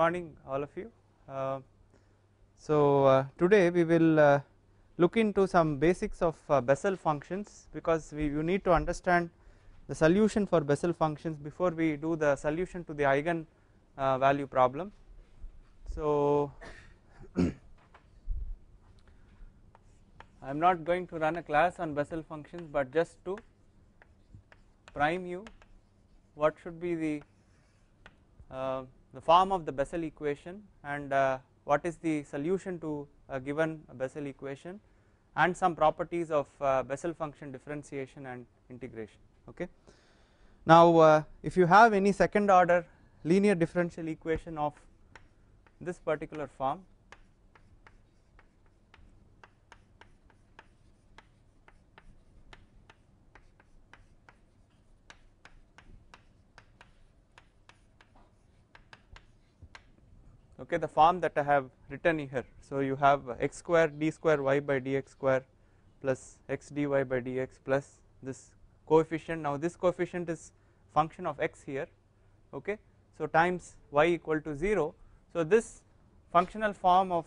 morning all of you. Uh, so uh, today we will uh, look into some basics of uh, Bessel functions because we you need to understand the solution for Bessel functions before we do the solution to the eigen uh, value problem. So I am not going to run a class on Bessel functions but just to prime you what should be the uh, the form of the Bessel equation and uh, what is the solution to a given Bessel equation and some properties of uh, Bessel function differentiation and integration okay. Now uh, if you have any second order linear differential equation of this particular form okay the form that I have written here so you have x square d square y by dx square plus x dy by dx plus this coefficient now this coefficient is function of x here okay so times y equal to 0 so this functional form of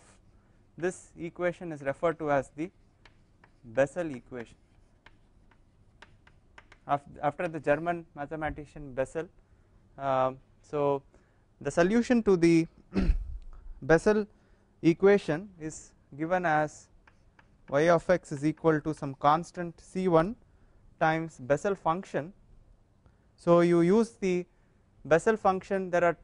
this equation is referred to as the Bessel equation after the German mathematician Bessel uh, so the solution to the Bessel equation is given as y of x is equal to some constant c1 times Bessel function. So you use the Bessel function there are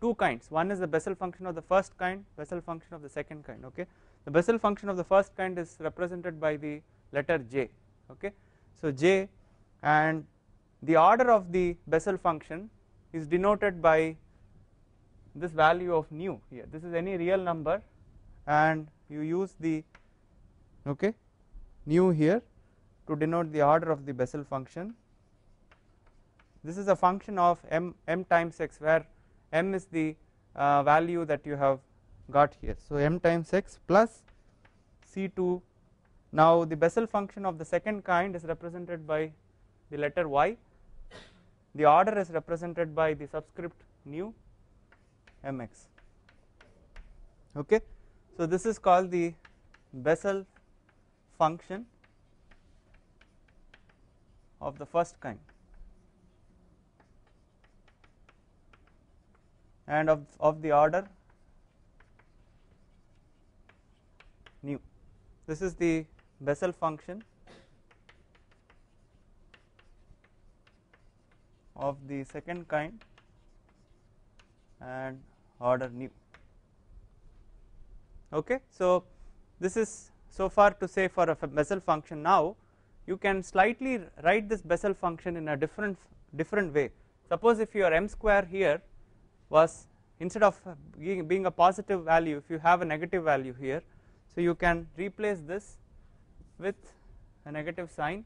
two kinds one is the Bessel function of the first kind Bessel function of the second kind okay the Bessel function of the first kind is represented by the letter j okay so j and the order of the Bessel function is denoted by this value of nu here this is any real number and you use the okay nu here to denote the order of the Bessel function this is a function of m m times x where m is the uh, value that you have got here so m times x plus c2 now the Bessel function of the second kind is represented by the letter y the order is represented by the subscript nu mx okay so this is called the Bessel function of the first kind and of, of the order new. this is the Bessel function of the second kind and order new. okay. So this is so far to say for a Bessel function now you can slightly write this Bessel function in a different different way suppose if your m square here was instead of being a positive value if you have a negative value here so you can replace this with a negative sign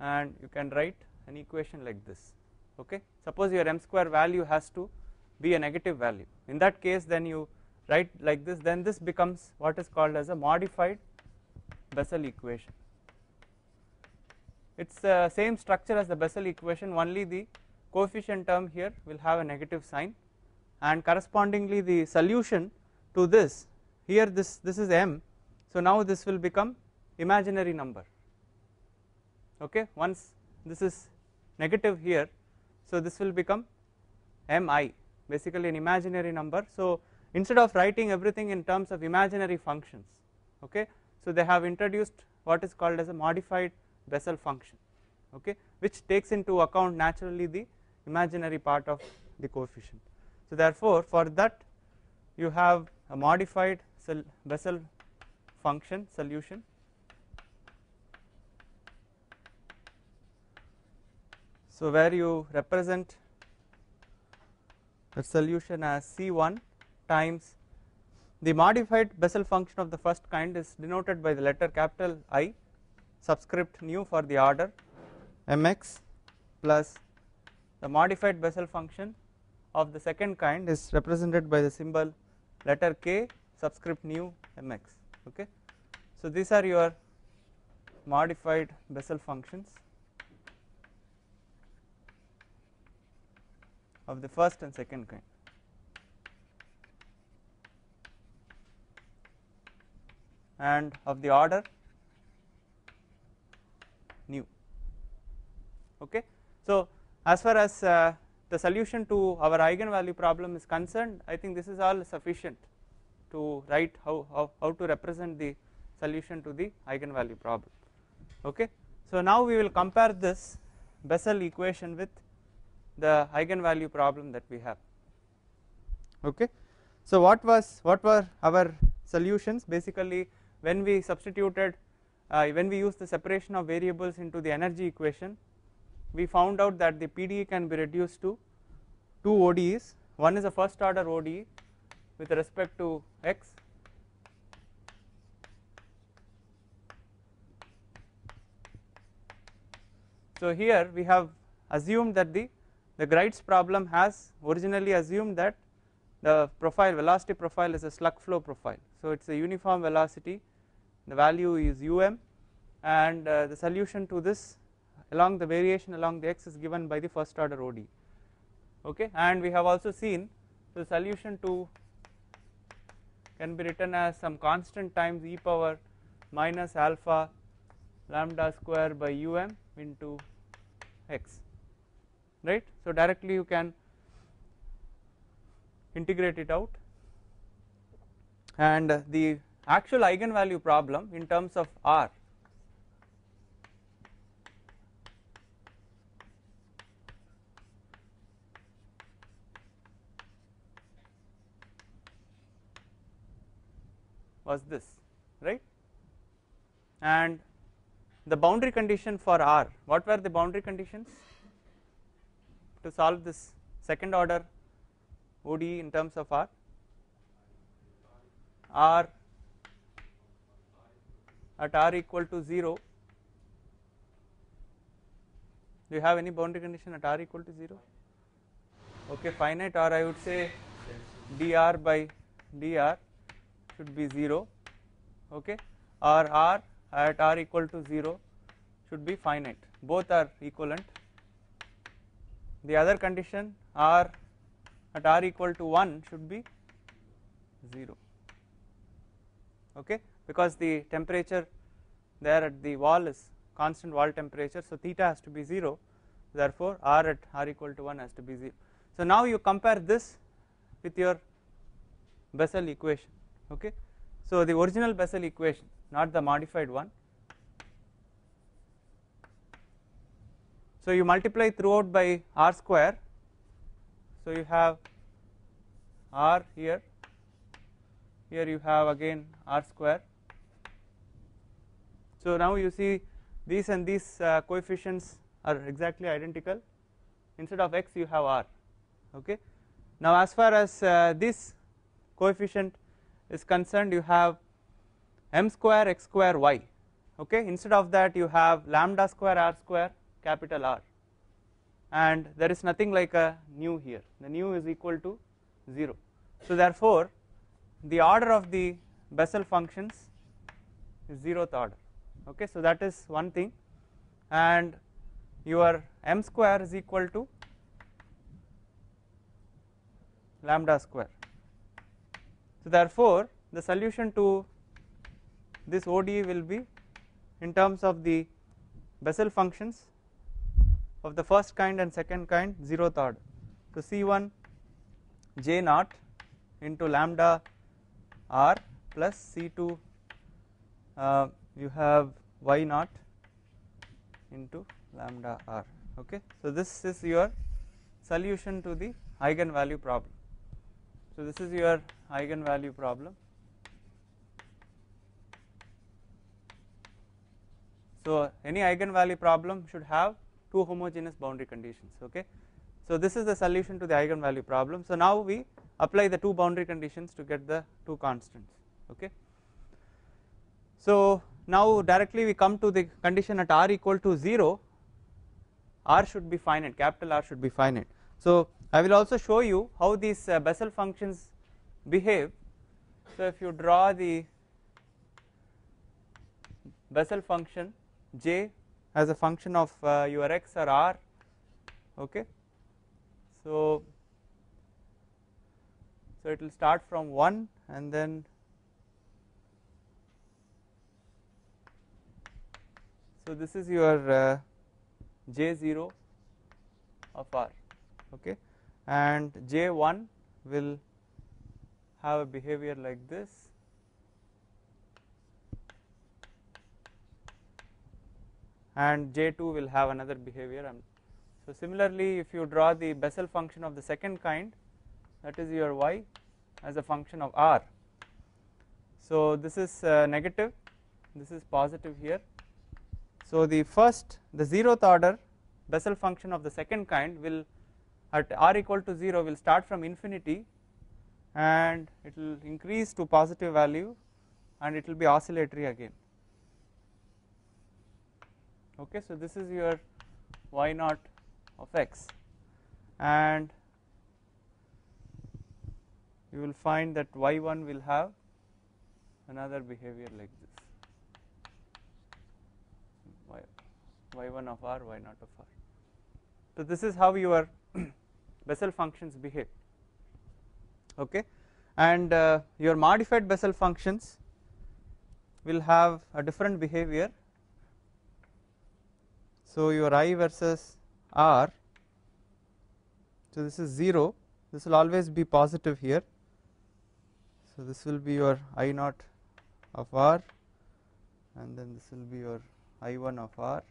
and you can write an equation like this okay suppose your m square value has to be a negative value in that case then you write like this then this becomes what is called as a modified Bessel equation it is the same structure as the Bessel equation only the coefficient term here will have a negative sign and correspondingly the solution to this here this this is m so now this will become imaginary number okay once this is negative here so this will become mi basically an imaginary number so instead of writing everything in terms of imaginary functions okay so they have introduced what is called as a modified Bessel function okay which takes into account naturally the imaginary part of the coefficient so therefore for that you have a modified Bessel function solution so where you represent the solution as C1 times the modified Bessel function of the first kind is denoted by the letter capital I subscript nu for the order mx plus the modified Bessel function of the second kind is represented by the symbol letter k subscript nu mx okay. So these are your modified Bessel functions of the first and second kind. and of the order nu okay so as far as uh, the solution to our eigenvalue problem is concerned i think this is all sufficient to write how, how, how to represent the solution to the eigenvalue problem okay so now we will compare this Bessel equation with the eigenvalue problem that we have okay so what was what were our solutions basically when we substituted uh, when we used the separation of variables into the energy equation we found out that the PDE can be reduced to two ODEs one is a first order ODE with respect to x so here we have assumed that the the Greit's problem has originally assumed that the profile velocity profile is a slug flow profile. So it is a uniform velocity the value is um and uh, the solution to this along the variation along the x is given by the first order ODE okay and we have also seen the solution to can be written as some constant times e power minus alpha lambda square by um into x right. So directly you can integrate it out and the actual eigenvalue problem in terms of R was this right and the boundary condition for R what were the boundary conditions to solve this second order ODE in terms of R. R at R equal to 0 do you have any boundary condition at R equal to 0 okay finite or I would say dr by dr should be 0 okay or R at R equal to 0 should be finite both are equivalent the other condition r at r equal to 1 should be 0 okay because the temperature there at the wall is constant wall temperature so theta has to be 0 therefore r at r equal to 1 has to be 0 so now you compare this with your Bessel equation okay so the original Bessel equation not the modified one So you multiply throughout by r square. So you have r here, here you have again r square. So now you see these and these uh, coefficients are exactly identical. Instead of x, you have r. Okay. Now as far as uh, this coefficient is concerned, you have m square x square y. Okay. Instead of that, you have lambda square r square capital R and there is nothing like a nu here the nu is equal to 0 so therefore the order of the Bessel functions is 0th order okay so that is one thing and your m square is equal to lambda square so therefore the solution to this ODE will be in terms of the Bessel functions of the first kind and second kind 0 third So C1 J naught into lambda R plus C2 uh, you have Y naught into lambda R okay. So this is your solution to the eigenvalue problem. So this is your eigenvalue problem. So any eigenvalue problem should have two homogeneous boundary conditions okay. So this is the solution to the eigenvalue problem. So now we apply the two boundary conditions to get the two constants okay. So now directly we come to the condition at r equal to 0 r should be finite capital R should be finite. So I will also show you how these uh, Bessel functions behave. So if you draw the Bessel function j as a function of uh, your x or r okay so so it will start from 1 and then so this is your uh, j0 of r okay and j1 will have a behavior like this and J2 will have another behavior. So similarly if you draw the Bessel function of the second kind that is your y as a function of r. So this is uh, negative this is positive here. So the first the zeroth order Bessel function of the second kind will at r equal to 0 will start from infinity and it will increase to positive value and it will be oscillatory again okay so this is your y naught of x and you will find that y1 will have another behavior like this y, y1 of r y naught of r so this is how your Bessel functions behave okay and uh, your modified Bessel functions will have a different behavior so, your I versus R so this is 0 this will always be positive here so this will be your i naught of r and then this will be your i1 of r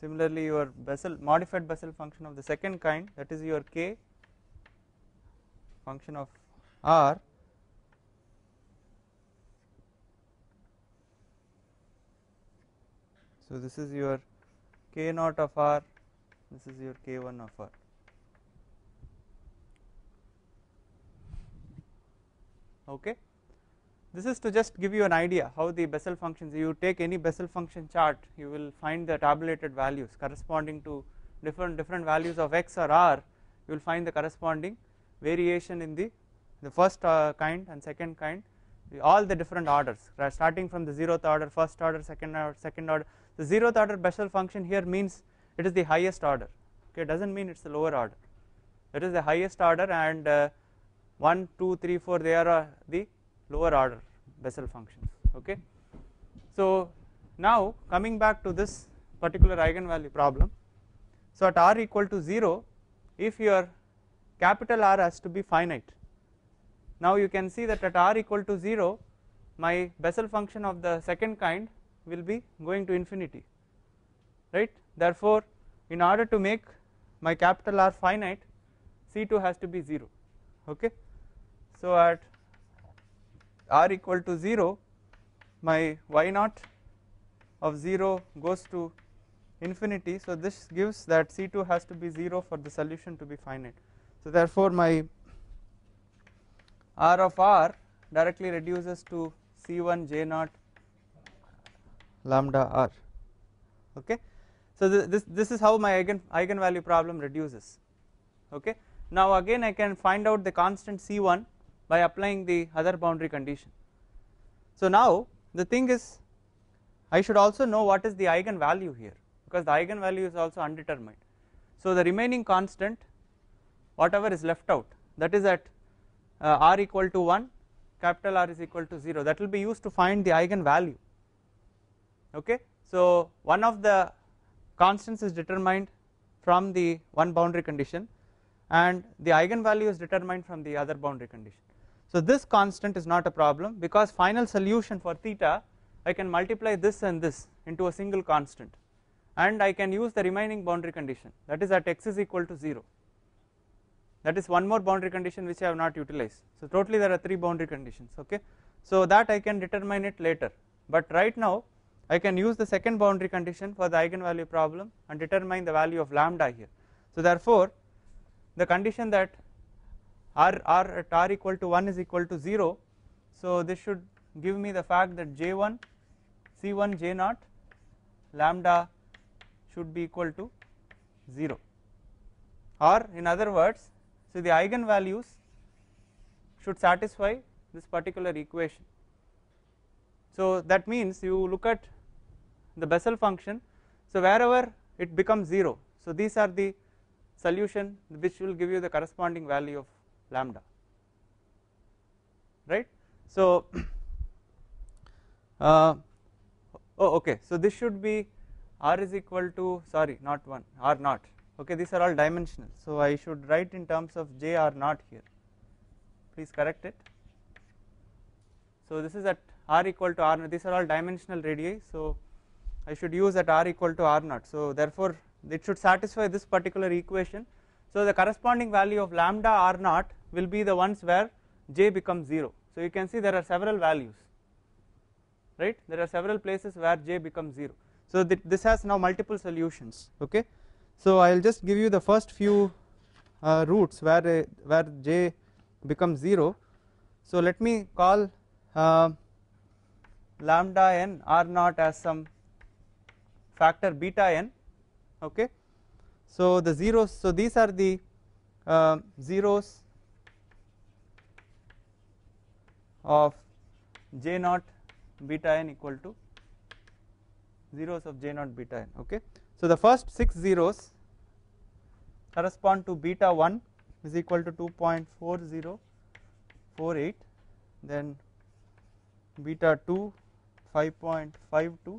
similarly your Bessel modified Bessel function of the second kind that is your k function of r So, this is your k naught of r, this is your k 1 of r. Okay. This is to just give you an idea how the Bessel functions, you take any Bessel function chart, you will find the tabulated values corresponding to different different values of x or r, you will find the corresponding variation in the, the first uh, kind and second kind all the different orders starting from the zeroth order first order second order second order the zeroth order Bessel function here means it is the highest order. Okay, doesn't mean it's the lower order. It is the highest order, and uh, one, two, three, four. They are uh, the lower order Bessel functions. Okay, so now coming back to this particular eigenvalue problem. So at r equal to zero, if your capital R has to be finite. Now you can see that at r equal to 0 my Bessel function of the second kind will be going to infinity right therefore in order to make my capital R finite C2 has to be 0 okay so at R equal to 0 my y naught of 0 goes to infinity so this gives that C2 has to be 0 for the solution to be finite so therefore my R of R directly reduces to C1 J naught lambda r okay so this this, this is how my eigen eigenvalue problem reduces okay now again I can find out the constant c1 by applying the other boundary condition so now the thing is I should also know what is the eigenvalue here because the eigenvalue is also undetermined so the remaining constant whatever is left out that is at uh, r equal to 1 capital R is equal to 0 that will be used to find the eigenvalue okay so one of the constants is determined from the one boundary condition and the eigenvalue is determined from the other boundary condition so this constant is not a problem because final solution for theta I can multiply this and this into a single constant and I can use the remaining boundary condition that is at x is equal to 0 that is one more boundary condition which I have not utilized so totally there are three boundary conditions okay so that I can determine it later but right now I can use the second boundary condition for the eigenvalue problem and determine the value of lambda here. So therefore the condition that r, r at r equal to 1 is equal to 0 so this should give me the fact that j1 c1 j0 lambda should be equal to 0 or in other words so the eigenvalues should satisfy this particular equation. So that means you look at the Bessel function so wherever it becomes 0 so these are the solution which will give you the corresponding value of lambda right so uh, oh okay so this should be r is equal to sorry not 1 r naught okay these are all dimensional so I should write in terms of j r naught here please correct it so this is at r equal to r naught these are all dimensional radii so I should use at r equal to r naught. So therefore it should satisfy this particular equation. So the corresponding value of lambda r naught will be the ones where j becomes 0. So you can see there are several values, right? There are several places where j becomes 0. So th this has now multiple solutions. Okay, so I'll just give you the first few uh, roots where uh, where j becomes 0. So let me call uh, lambda n r naught as some factor beta n okay so the zeros so these are the uh, zeros of j naught beta n equal to zeros of j naught beta n okay so the first 6 zeros correspond to beta 1 is equal to 2.4048 then beta 2 5.52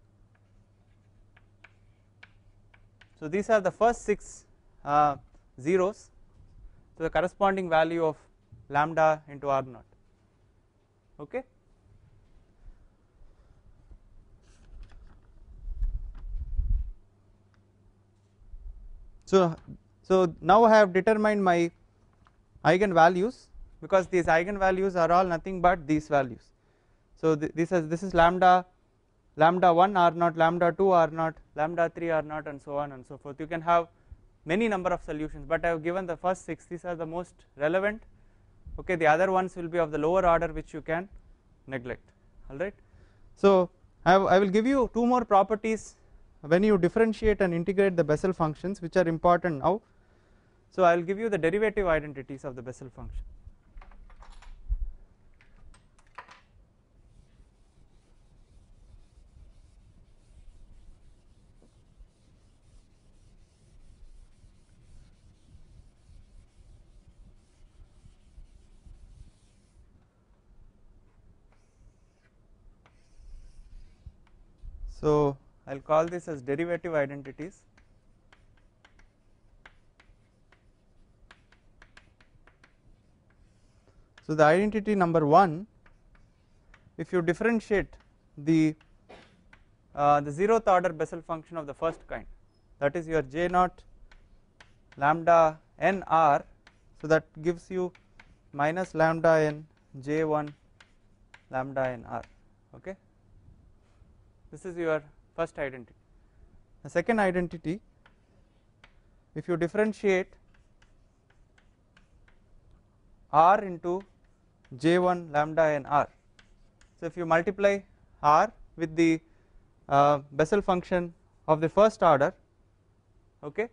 So these are the first six uh, zeros So the corresponding value of lambda into r naught. Okay. So so now I have determined my eigenvalues because these eigenvalues are all nothing but these values. So th this is this is lambda lambda 1 r naught, lambda 2 r naught, lambda 3 r naught and so on and so forth. You can have many number of solutions but I have given the first 6 these are the most relevant okay the other ones will be of the lower order which you can neglect alright. So I, I will give you two more properties when you differentiate and integrate the Bessel functions which are important now. So I will give you the derivative identities of the Bessel function. So I will call this as derivative identities. So the identity number 1 if you differentiate the uh, the zeroth order Bessel function of the first kind that is your J naught lambda n r so that gives you minus lambda n J1 lambda n r okay this is your first identity the second identity if you differentiate r into j1 lambda and r so if you multiply r with the uh, Bessel function of the first order okay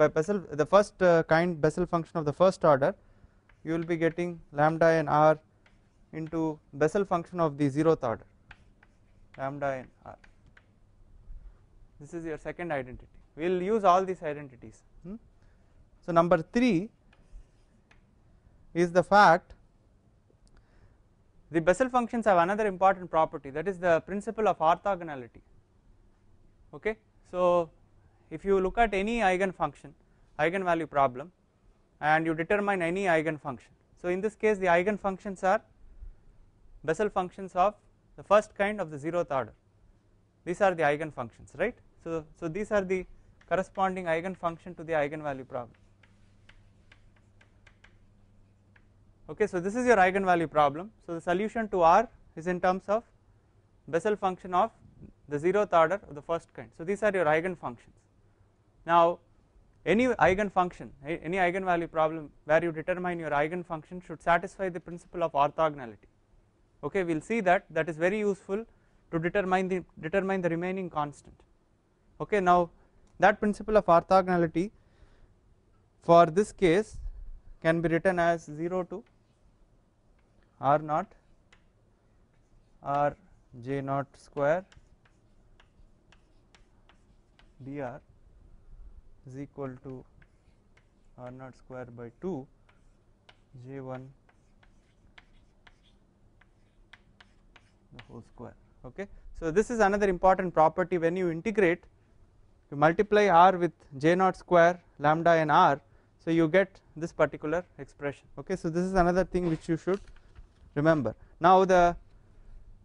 by Bessel the first uh, kind Bessel function of the first order you will be getting lambda and r into Bessel function of the zeroth order lambda n r. this is your second identity we will use all these identities hmm. so number 3 is the fact the Bessel functions have another important property that is the principle of orthogonality okay so if you look at any eigenfunction eigenvalue problem and you determine any eigenfunction so in this case the eigenfunctions are Bessel functions of the first kind of the zeroth order these are the eigenfunctions right so so these are the corresponding eigenfunction to the eigenvalue problem okay so this is your eigenvalue problem so the solution to r is in terms of Bessel function of the zeroth order of the first kind so these are your eigenfunctions now any eigenfunction any eigenvalue problem where you determine your eigenfunction should satisfy the principle of orthogonality okay we will see that that is very useful to determine the determine the remaining constant okay now that principle of orthogonality for this case can be written as 0 to r naught r j naught square dr is equal to r naught square by 2 j1 the whole square okay. So this is another important property when you integrate you multiply r with j naught square lambda and r so you get this particular expression okay so this is another thing which you should remember. Now the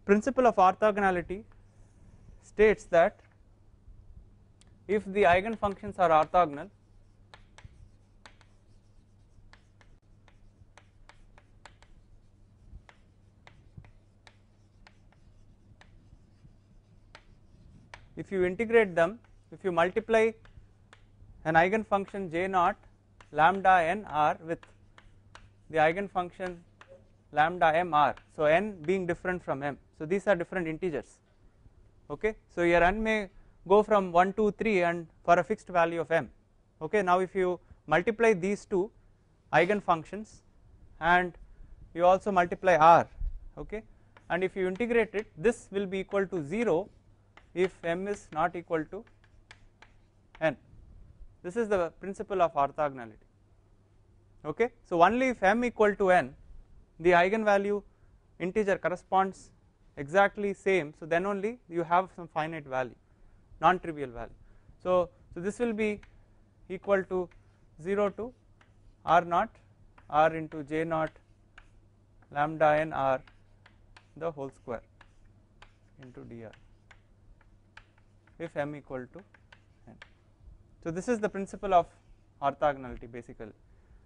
principle of orthogonality states that if the eigenfunctions are orthogonal if you integrate them if you multiply an eigenfunction j naught lambda n r with the eigenfunction lambda m r so n being different from m so these are different integers okay so your n may go from 1 2 3 and for a fixed value of m okay now if you multiply these two eigenfunctions and you also multiply r okay and if you integrate it this will be equal to 0 if m is not equal to n this is the principle of orthogonality okay so only if m equal to n the eigenvalue integer corresponds exactly same so then only you have some finite value non trivial value so so this will be equal to 0 to r naught r into j naught lambda n r the whole square into dr if m equal to n. So this is the principle of orthogonality basically.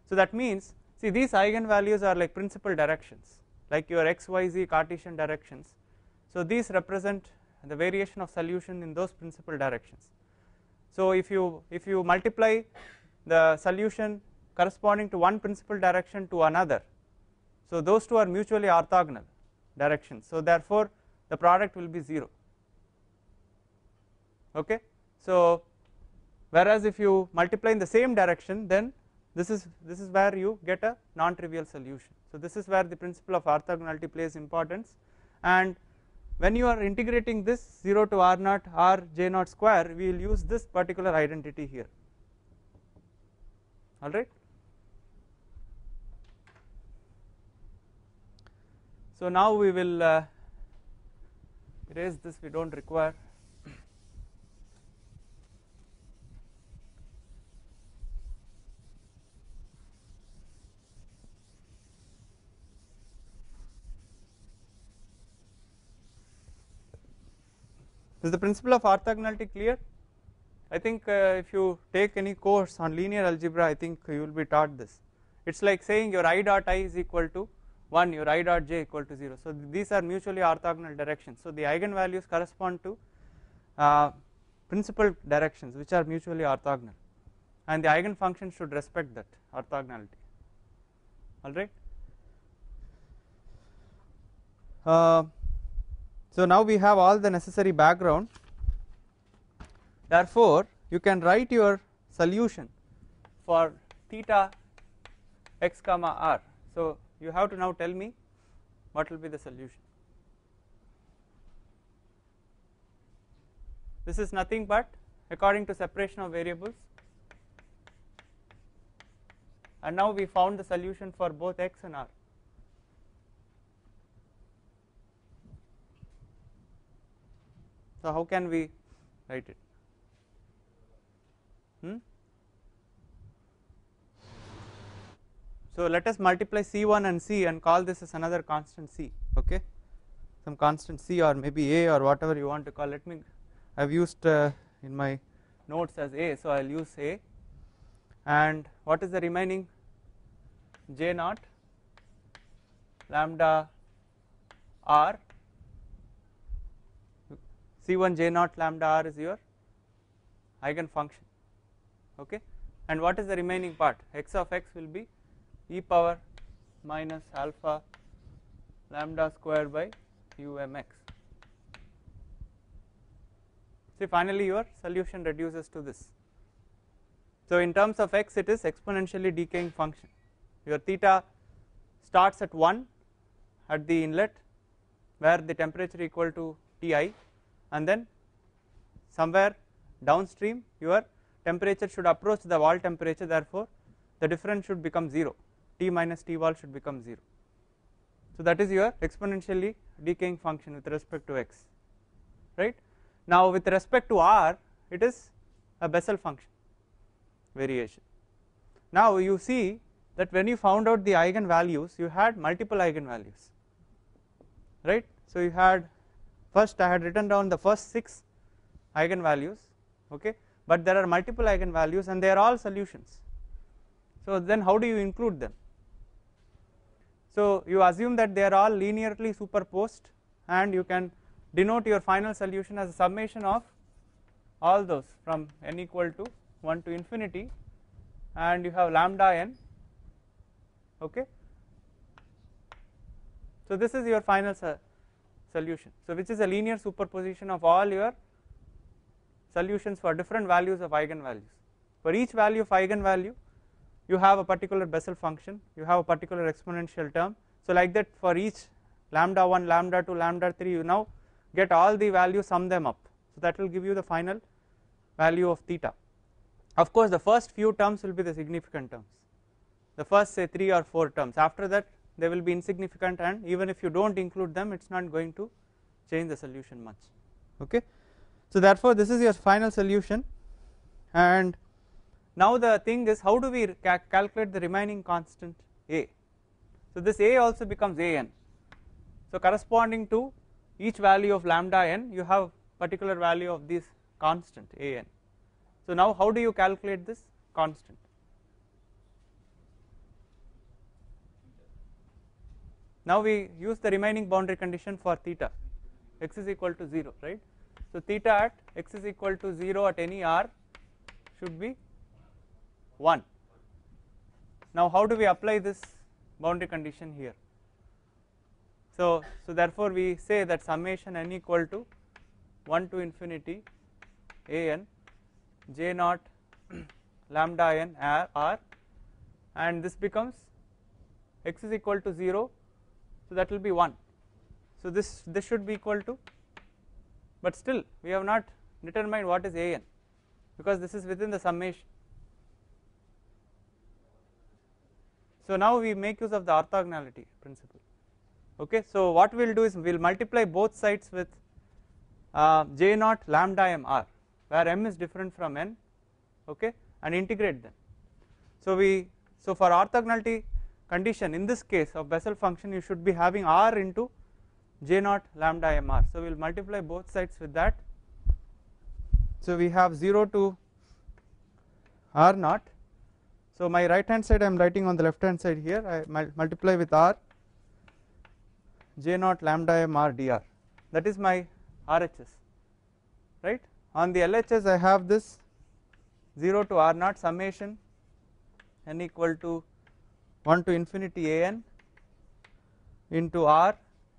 So that means see these eigenvalues are like principal directions like your x, y, z Cartesian directions. So these represent the variation of solution in those principal directions. So if you if you multiply the solution corresponding to one principal direction to another, so those two are mutually orthogonal directions. So therefore the product will be zero okay. So whereas if you multiply in the same direction then this is this is where you get a non-trivial solution. So this is where the principle of orthogonality plays importance and when you are integrating this 0 to r naught r j naught square we will use this particular identity here alright. So now we will uh, erase this we do not require Is the principle of orthogonality clear? I think uh, if you take any course on linear algebra, I think you will be taught this. It's like saying your i dot i is equal to 1, your i dot j equal to 0. So these are mutually orthogonal directions. So the eigenvalues correspond to uh, principal directions which are mutually orthogonal and the eigenfunction should respect that orthogonality alright. Uh, so now we have all the necessary background therefore you can write your solution for theta x comma r so you have to now tell me what will be the solution this is nothing but according to separation of variables and now we found the solution for both x and r So how can we write it? Hmm? So let us multiply C1 and C and call this as another constant C okay some constant C or maybe A or whatever you want to call let me I have used uh, in my notes as A so I will use A and what is the remaining J naught lambda R C1 J 0 lambda r is your function, okay and what is the remaining part x of x will be e power minus alpha lambda square by umx see finally your solution reduces to this so in terms of x it is exponentially decaying function your theta starts at 1 at the inlet where the temperature equal to Ti and then somewhere downstream your temperature should approach the wall temperature therefore the difference should become 0 T minus T wall should become 0 so that is your exponentially decaying function with respect to x right now with respect to r it is a Bessel function variation now you see that when you found out the eigenvalues you had multiple eigenvalues right so you had first I had written down the first 6 eigenvalues okay but there are multiple eigenvalues and they are all solutions so then how do you include them so you assume that they are all linearly superposed and you can denote your final solution as a summation of all those from n equal to 1 to infinity and you have lambda n okay so this is your final solution. So which is a linear superposition of all your solutions for different values of eigenvalues. For each value of eigenvalue you have a particular Bessel function, you have a particular exponential term. So like that for each lambda 1, lambda 2, lambda 3 you now get all the values sum them up. So that will give you the final value of theta. Of course the first few terms will be the significant terms the first say 3 or 4 terms after that they will be insignificant and even if you do not include them it is not going to change the solution much okay. So therefore this is your final solution and now the thing is how do we ca calculate the remaining constant A. So this A also becomes An. So corresponding to each value of lambda n you have particular value of this constant An. So now how do you calculate this constant Now we use the remaining boundary condition for theta, x is equal to 0, right? So theta at x is equal to 0 at any r should be 1. Now how do we apply this boundary condition here? So, so therefore we say that summation n equal to 1 to infinity a n j naught lambda n r, r and this becomes x is equal to 0 so that will be 1 so this this should be equal to but still we have not determined what is an because this is within the summation so now we make use of the orthogonality principle okay so what we will do is we will multiply both sides with uh, j naught lambda m r where m is different from n okay and integrate them so we so for orthogonality condition in this case of Bessel function you should be having r into j naught lambda mr. So we will multiply both sides with that. So we have 0 to r naught. So my right hand side I am writing on the left hand side here I multiply with r j naught lambda mr dr that is my RHS right on the LHS I have this 0 to r naught summation n equal to 1 to infinity a n into r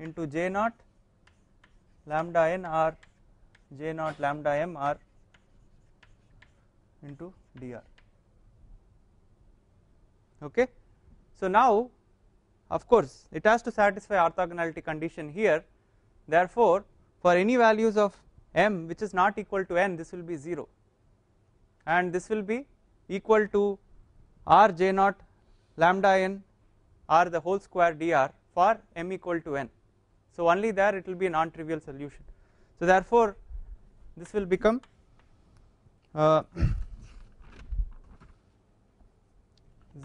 into j naught lambda n r j naught lambda m r into dr okay so now of course it has to satisfy orthogonality condition here therefore for any values of m which is not equal to n this will be 0 and this will be equal to r j naught lambda n the whole square dr for m equal to n so only there it will be a non-trivial solution so therefore this will become uh,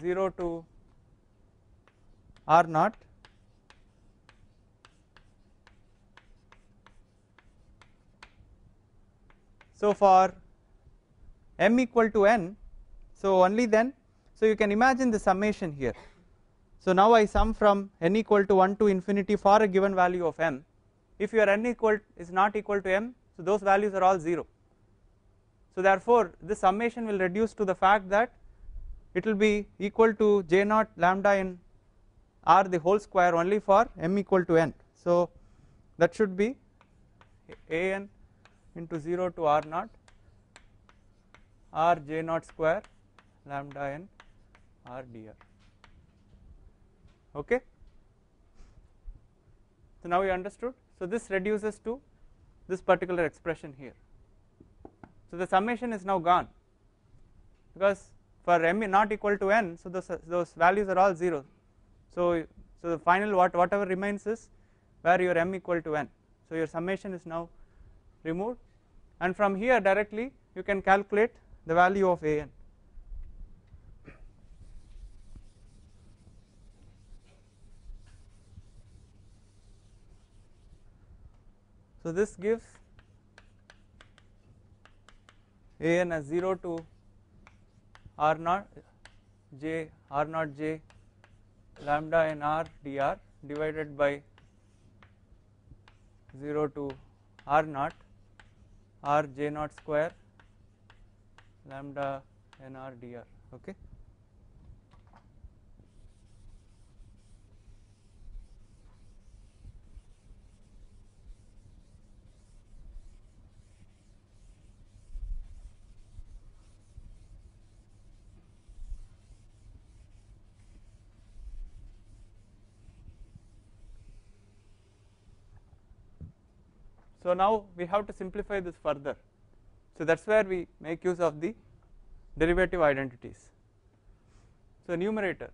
0 to r naught so for m equal to n so only then so you can imagine the summation here. So now I sum from n equal to 1 to infinity for a given value of m. If your n equal is not equal to m, so those values are all 0. So therefore this summation will reduce to the fact that it will be equal to j naught lambda in r the whole square only for m equal to n. So that should be a n into 0 to r naught r j naught square lambda n r dr okay so now we understood so this reduces to this particular expression here so the summation is now gone because for m not equal to n so those, those values are all 0 so so the final what whatever remains is where your m equal to n so your summation is now removed and from here directly you can calculate the value of an So, this gives a n as 0 to r naught j r naught j lambda n r dr divided by 0 to r naught r j naught square lambda n r dr okay. So now we have to simplify this further. So that is where we make use of the derivative identities. So numerator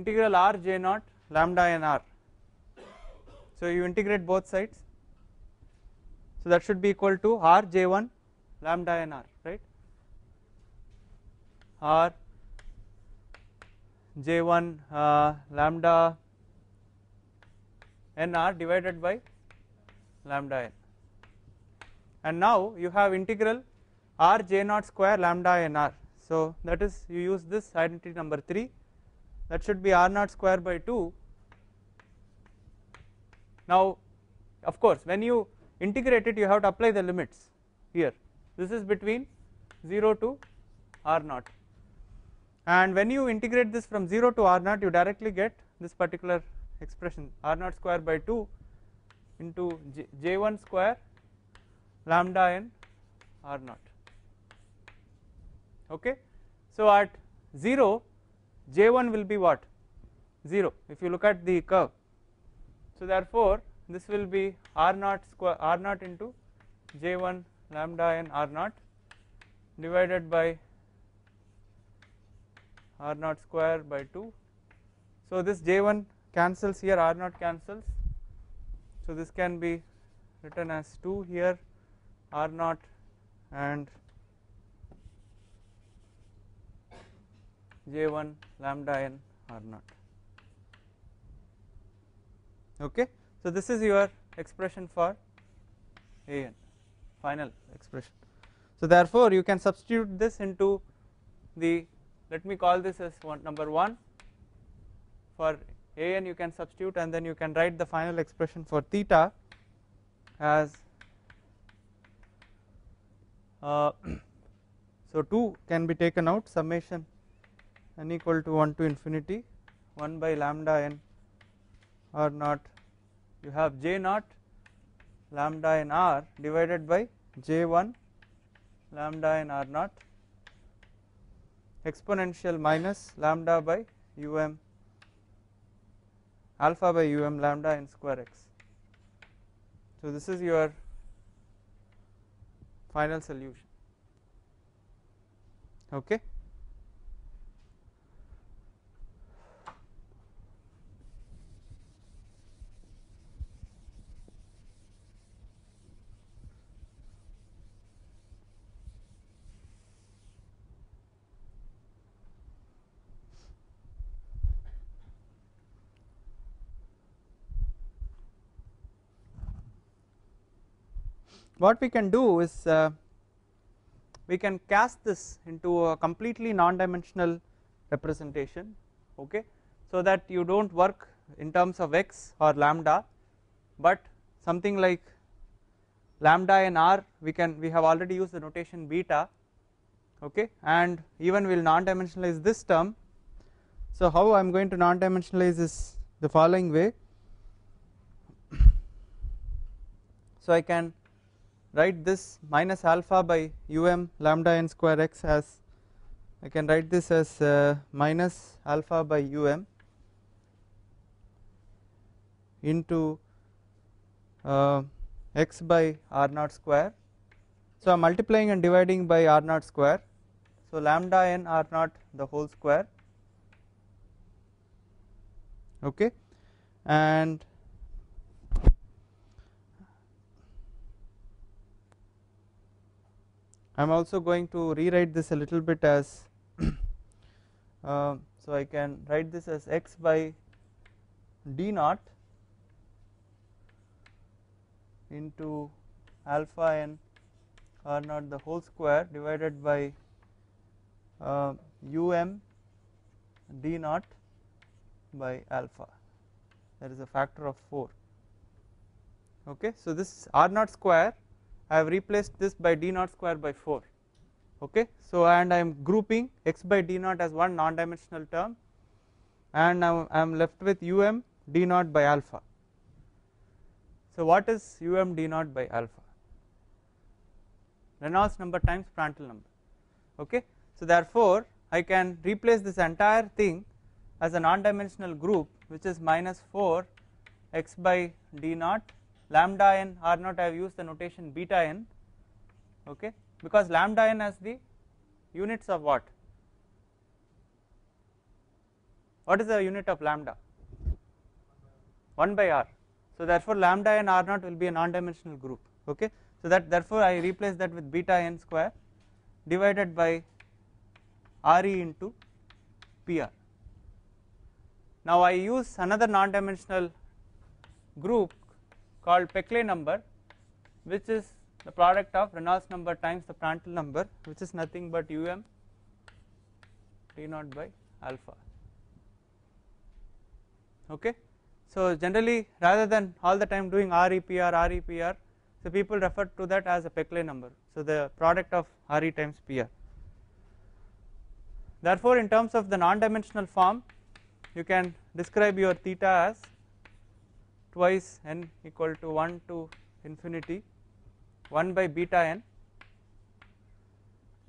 integral r j naught lambda n r. r. So you integrate both sides. So that should be equal to r j1 lambda n r, r right r j1 uh, lambda n r divided by lambda n and now you have integral r j naught square lambda n r so that is you use this identity number 3 that should be r naught square by 2 now of course when you integrate it you have to apply the limits here this is between 0 to r naught and when you integrate this from 0 to r naught you directly get this particular expression r naught square by 2 into J, one square lambda n r naught okay so at 0 j1 will be what 0 if you look at the curve so therefore this will be r naught square r naught into j1 lambda n r naught divided by r naught square by 2 so this j1 cancels here r naught cancels so this can be written as 2 here R naught and J1 lambda n R naught. Okay, so this is your expression for An final expression. So therefore you can substitute this into the let me call this as one, number 1 for an you can substitute and then you can write the final expression for theta as uh, so 2 can be taken out summation n equal to 1 to infinity 1 by lambda n r naught you have j naught lambda n r divided by j1 lambda n r naught exponential minus lambda by um alpha by um lambda in square x. So this is your final solution okay what we can do is uh, we can cast this into a completely non-dimensional representation okay so that you do not work in terms of x or lambda but something like lambda and r we can we have already used the notation beta okay and even we will non dimensionalize this term so how I am going to non dimensionalize is the following way so I can write this minus alpha by um lambda n square x as I can write this as uh, minus alpha by um into uh, x by r naught square. So I am multiplying and dividing by r naught square. So lambda n r naught the whole square okay and I am also going to rewrite this a little bit as uh, so I can write this as x by d naught into alpha n r naught the whole square divided by uh, um d naught by alpha that is a factor of 4 okay so this r naught square I have replaced this by d naught square by 4 okay so and I am grouping x by d naught as one non dimensional term and I am left with um d naught by alpha so what is um d naught by alpha Reynolds number times Prandtl number okay so therefore I can replace this entire thing as a non dimensional group which is minus 4 x by d naught lambda n r naught I have used the notation beta n okay because lambda n has the units of what what is the unit of lambda 1 by r so therefore lambda n r naught will be a non dimensional group okay so that therefore I replace that with beta n square divided by re into pr now I use another non dimensional group called Peclet number which is the product of Reynolds number times the Prandtl number which is nothing but um T naught by alpha okay. So generally rather than all the time doing REPR REPR so people refer to that as a Peclet number so the product of RE times PR. Therefore in terms of the non dimensional form you can describe your theta as twice n equal to 1 to infinity 1 by beta n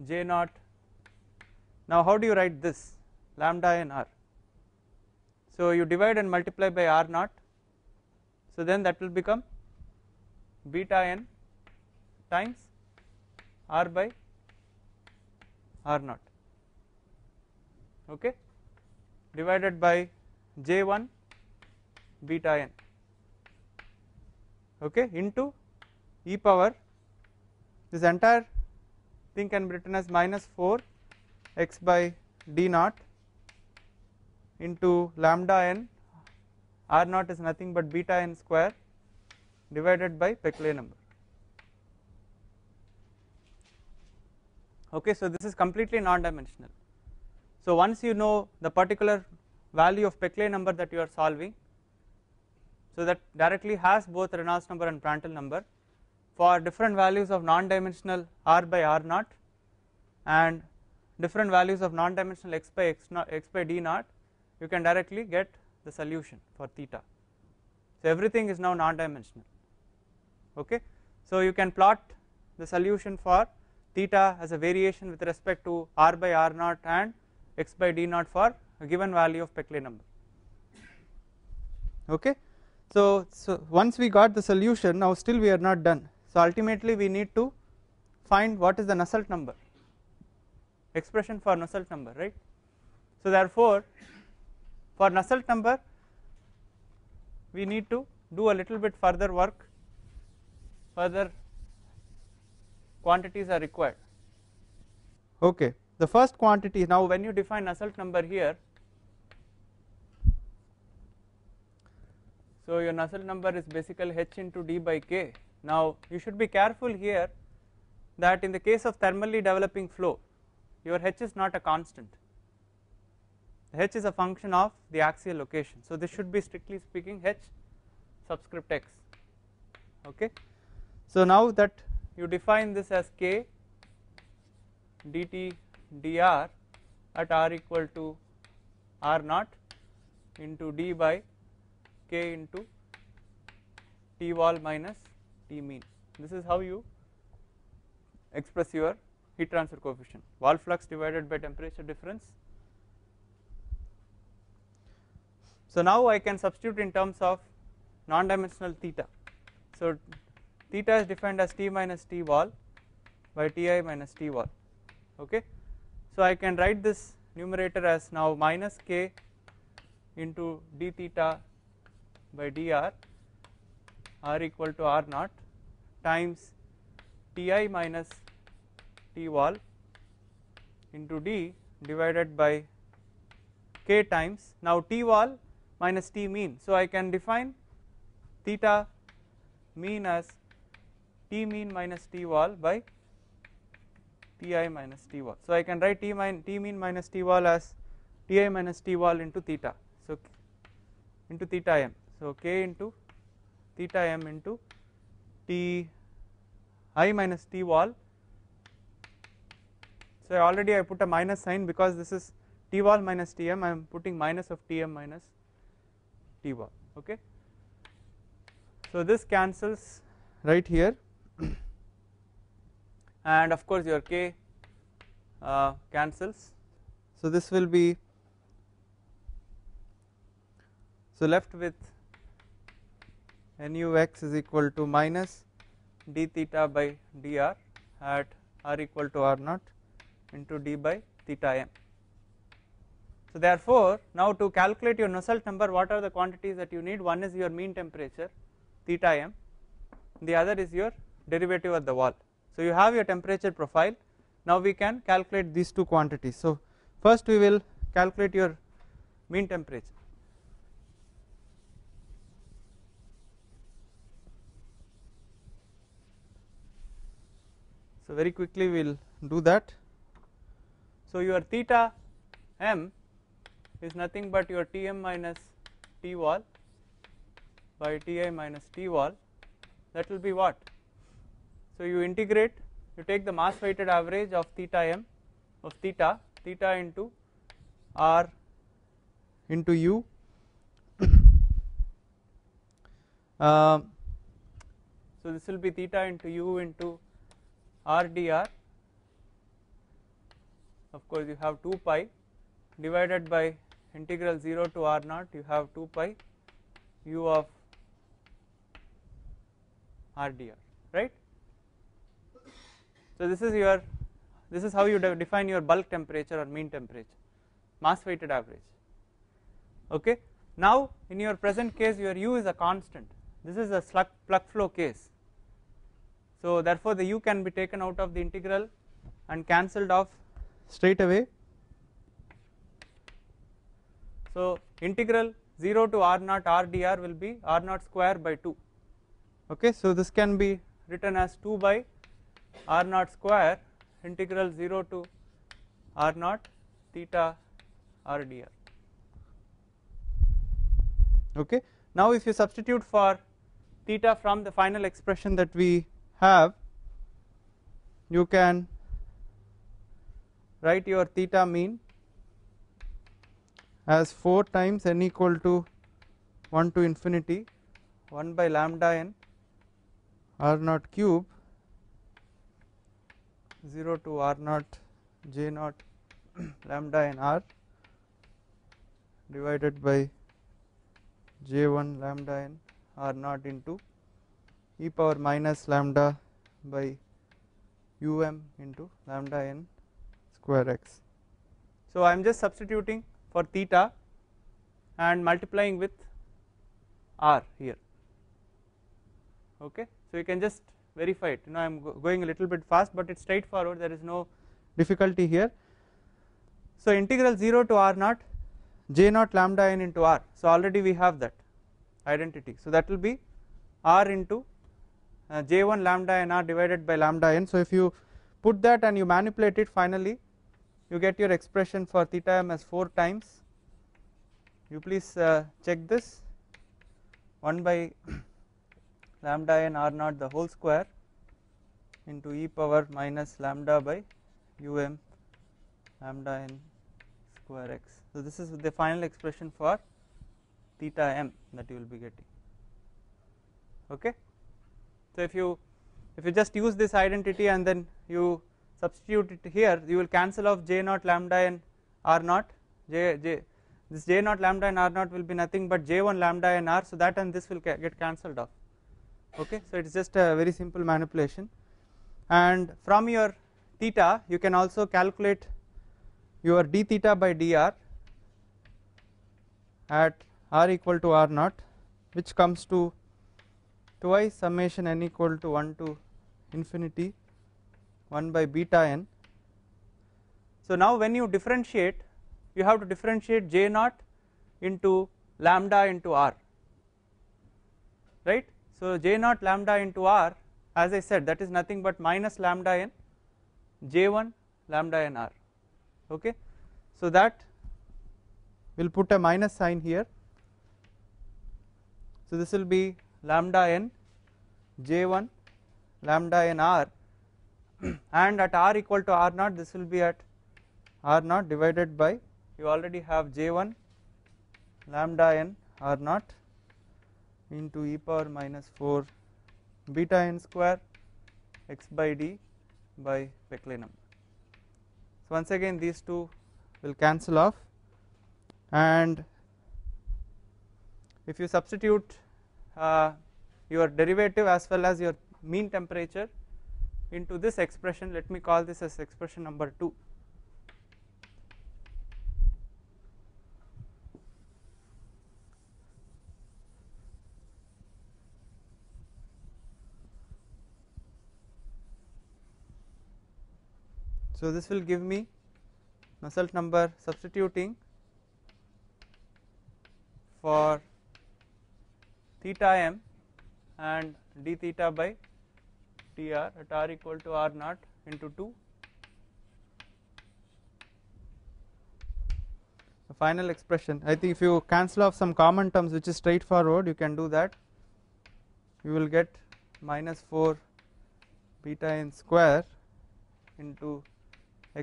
j naught. Now how do you write this lambda n r? So you divide and multiply by r naught. So then that will become beta n times r by r naught. Okay, divided by j1 beta n okay into e power this entire thing can be written as minus 4 x by d naught into lambda n r naught is nothing but beta n square divided by Peclet number okay so this is completely non dimensional so once you know the particular value of Peclet number that you are solving so that directly has both Reynolds number and Prandtl number for different values of non-dimensional r by r naught and different values of non-dimensional x by x, x by d naught you can directly get the solution for theta. So everything is now non-dimensional okay. So you can plot the solution for theta as a variation with respect to r by r naught and x by d naught for a given value of Peclet number okay. So, so once we got the solution now still we are not done so ultimately we need to find what is the Nusselt number expression for Nusselt number right so therefore for Nusselt number we need to do a little bit further work further quantities are required okay the first quantity now when you define Nusselt number here So your Nusselt number is basically h into d by k. Now you should be careful here that in the case of thermally developing flow your h is not a constant the h is a function of the axial location so this should be strictly speaking h subscript x okay so now that you define this as k dt dr at r equal to r naught into d by into t wall minus t mean this is how you express your heat transfer coefficient wall flux divided by temperature difference so now I can substitute in terms of non dimensional theta so theta is defined as t minus t wall by ti minus t wall okay so I can write this numerator as now minus k into d theta by dr r equal to r naught times ti minus t wall into d divided by k times now t wall minus t mean so I can define theta mean as t mean minus t wall by ti minus t wall so I can write t, min, t mean minus t wall as ti minus t wall into theta so into theta m so k into theta m into t i minus t wall. So already I put a minus sign because this is t wall minus t m. I am putting minus of tm minus t wall. Okay. So this cancels right here, and of course your k uh, cancels. So this will be so left with nu x is equal to minus d theta by dr at r equal to r naught into d by theta m. So therefore now to calculate your Nusselt number what are the quantities that you need one is your mean temperature theta m the other is your derivative at the wall. So you have your temperature profile now we can calculate these two quantities. So first we will calculate your mean temperature very quickly we will do that. So, your theta m is nothing but your Tm minus T wall by Ti minus T wall that will be what. So, you integrate you take the mass weighted average of theta m of theta theta into r into u uh, so this will be theta into u into RDR of course you have 2 pi divided by integral 0 to r naught you have 2 pi u of RDR right. So this is your this is how you define your bulk temperature or mean temperature mass weighted average okay. Now in your present case your u is a constant this is a slug plug flow case so therefore the u can be taken out of the integral and cancelled off straight away. So integral 0 to r naught r dr will be r naught square by 2. Okay, so this can be written as 2 by r naught square integral 0 to r naught theta r dr. Okay, now if you substitute for theta from the final expression that we have you can write your theta mean as 4 times n equal to 1 to infinity 1 by lambda n r naught cube 0 to r naught j naught lambda n r divided by j1 lambda n r naught into e power minus lambda by um into lambda n square x. So I am just substituting for theta and multiplying with r here okay so you can just verify it you know I am going a little bit fast but it's straightforward there is no difficulty here so integral 0 to r naught j naught lambda n into r so already we have that identity so that will be r into uh, j1 lambda n r divided by lambda n. So if you put that and you manipulate it finally you get your expression for theta m as 4 times you please uh, check this 1 by lambda n r naught the whole square into e power minus lambda by um lambda n square x. So this is the final expression for theta m that you will be getting okay. So if you if you just use this identity and then you substitute it here you will cancel off j not lambda and r not j j this j not lambda and r not will be nothing but j1 lambda and r so that and this will get cancelled off okay so it is just a very simple manipulation and from your theta you can also calculate your d theta by dr at r equal to r naught which comes to twice summation n equal to 1 to infinity 1 by beta n so now when you differentiate you have to differentiate j naught into lambda into r right so j naught lambda into r as I said that is nothing but minus lambda n j1 lambda n r okay so that will put a minus sign here so this will be lambda n j1 lambda n r and at r equal to r naught this will be at r naught divided by you already have j1 lambda n r naught into e power minus 4 beta n square x by d by Peclet number. So once again these two will cancel off and if you substitute uh, your derivative as well as your mean temperature into this expression let me call this as expression number 2 so this will give me Nusselt number substituting for theta m and d theta by tr at r equal to r naught into 2 the final expression I think if you cancel off some common terms which is straightforward you can do that you will get minus 4 beta n square into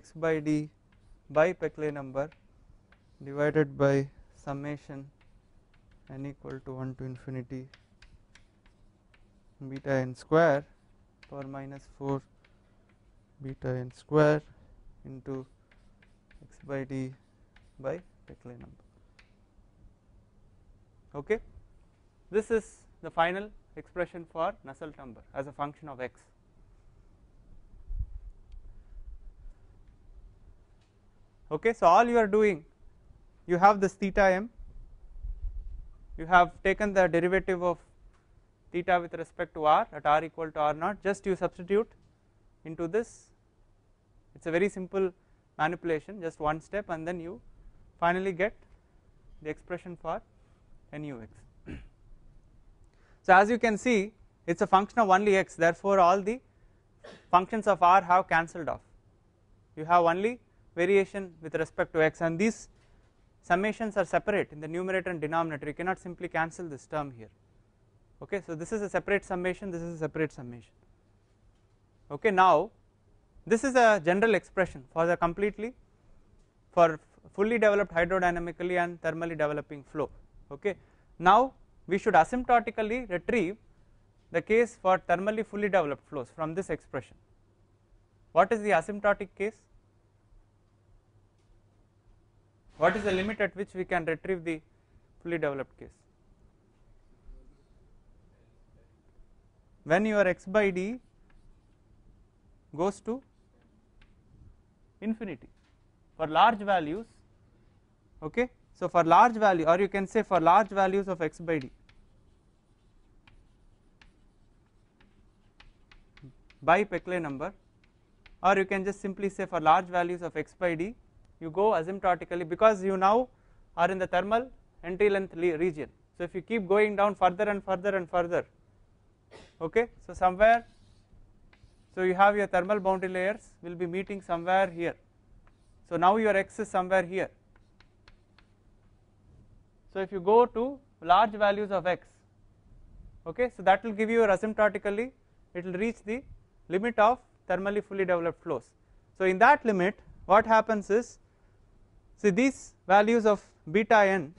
x by d by Peclet number divided by summation n equal to 1 to infinity beta n square power minus 4 beta n square into x by d by Peclet number. Okay. This is the final expression for Nusselt number as a function of x. Okay, so all you are doing, you have this theta m you have taken the derivative of theta with respect to r at r equal to r naught just you substitute into this it is a very simple manipulation just one step and then you finally get the expression for nux. so as you can see it is a function of only x therefore all the functions of r have cancelled off you have only variation with respect to x and these summations are separate in the numerator and denominator you cannot simply cancel this term here okay so this is a separate summation this is a separate summation okay now this is a general expression for the completely for fully developed hydrodynamically and thermally developing flow okay now we should asymptotically retrieve the case for thermally fully developed flows from this expression what is the asymptotic case What is the limit at which we can retrieve the fully developed case? When your x by d goes to infinity for large values okay so for large value or you can say for large values of x by d by Peclet number or you can just simply say for large values of x by d you go asymptotically because you now are in the thermal entry length region so if you keep going down further and further and further okay so somewhere so you have your thermal boundary layers will be meeting somewhere here so now your x is somewhere here so if you go to large values of x okay so that will give you asymptotically it will reach the limit of thermally fully developed flows so in that limit what happens is so, these values of beta n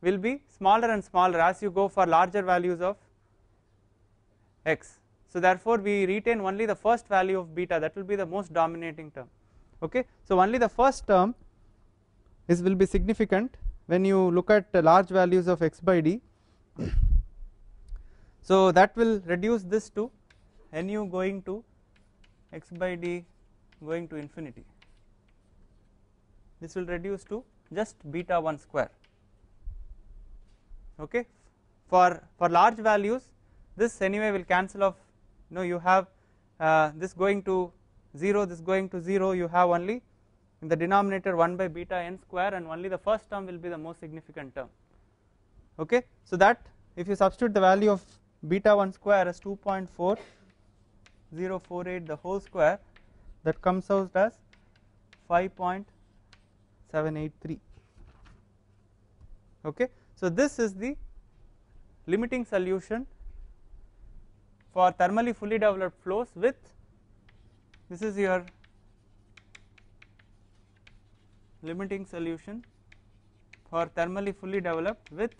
will be smaller and smaller as you go for larger values of x. So, therefore, we retain only the first value of beta that will be the most dominating term okay. So, only the first term is will be significant when you look at large values of x by d. So, that will reduce this to nu going to x by d going to infinity this will reduce to just beta 1 square okay for for large values this anyway will cancel off you know you have uh, this going to 0 this going to 0 you have only in the denominator 1 by beta n square and only the first term will be the most significant term okay so that if you substitute the value of beta 1 square as 2.4048 the whole square that comes out as 5.0 783 okay so this is the limiting solution for thermally fully developed flows with this is your limiting solution for thermally fully developed with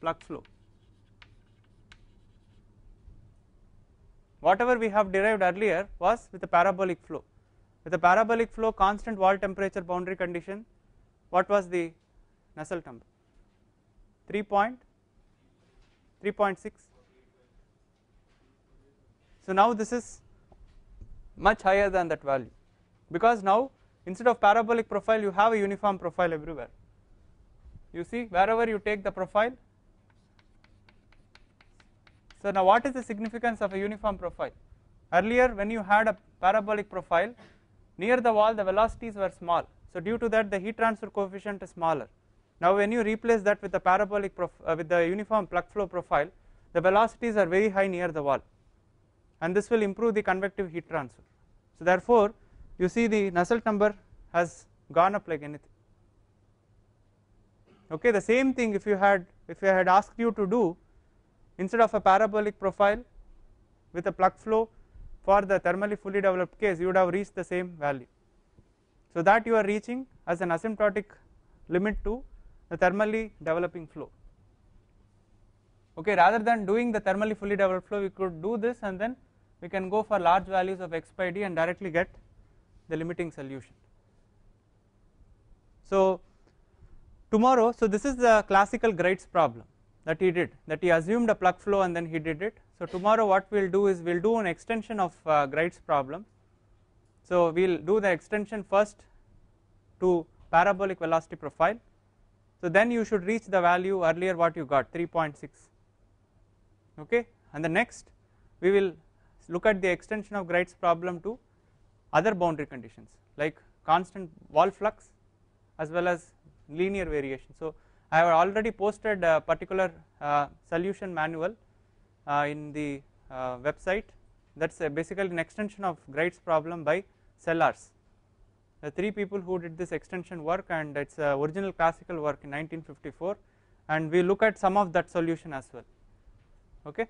plug flow. Whatever we have derived earlier was with a parabolic flow with a parabolic flow constant wall temperature boundary condition what was the Nusselt number 3 point 3.6 so now this is much higher than that value because now instead of parabolic profile you have a uniform profile everywhere you see wherever you take the profile so now what is the significance of a uniform profile earlier when you had a parabolic profile near the wall the velocities were small so due to that the heat transfer coefficient is smaller now when you replace that with the parabolic uh, with the uniform plug flow profile the velocities are very high near the wall and this will improve the convective heat transfer so therefore you see the Nusselt number has gone up like anything okay the same thing if you had if I had asked you to do instead of a parabolic profile with a plug flow for the thermally fully developed case you would have reached the same value. So that you are reaching as an asymptotic limit to the thermally developing flow. Okay, rather than doing the thermally fully developed flow, we could do this and then we can go for large values of x by d and directly get the limiting solution. So tomorrow, so this is the classical Greit's problem that he did, that he assumed a plug flow and then he did it so tomorrow what we will do is we will do an extension of uh, Greit's problem. So we will do the extension first to parabolic velocity profile. So then you should reach the value earlier what you got 3.6 okay and the next we will look at the extension of Greit's problem to other boundary conditions like constant wall flux as well as linear variation. So I have already posted a particular uh, solution manual uh, in the uh, website that is basically an extension of Greit's problem by Sellars the three people who did this extension work and it is a uh, original classical work in 1954 and we look at some of that solution as well okay.